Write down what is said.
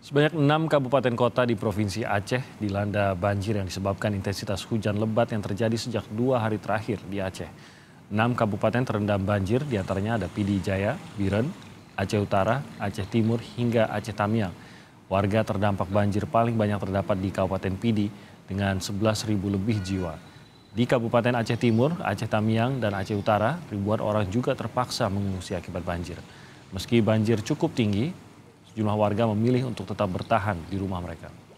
Sebanyak enam kabupaten kota di Provinsi Aceh dilanda banjir yang disebabkan intensitas hujan lebat yang terjadi sejak dua hari terakhir di Aceh. Enam kabupaten terendam banjir, diantaranya ada Pidi Jaya, Biren, Aceh Utara, Aceh Timur, hingga Aceh Tamiang. Warga terdampak banjir paling banyak terdapat di Kabupaten Pidi dengan ribu lebih jiwa. Di Kabupaten Aceh Timur, Aceh Tamiang, dan Aceh Utara, ribuan orang juga terpaksa mengungsi akibat banjir. Meski banjir cukup tinggi, Jumlah warga memilih untuk tetap bertahan di rumah mereka.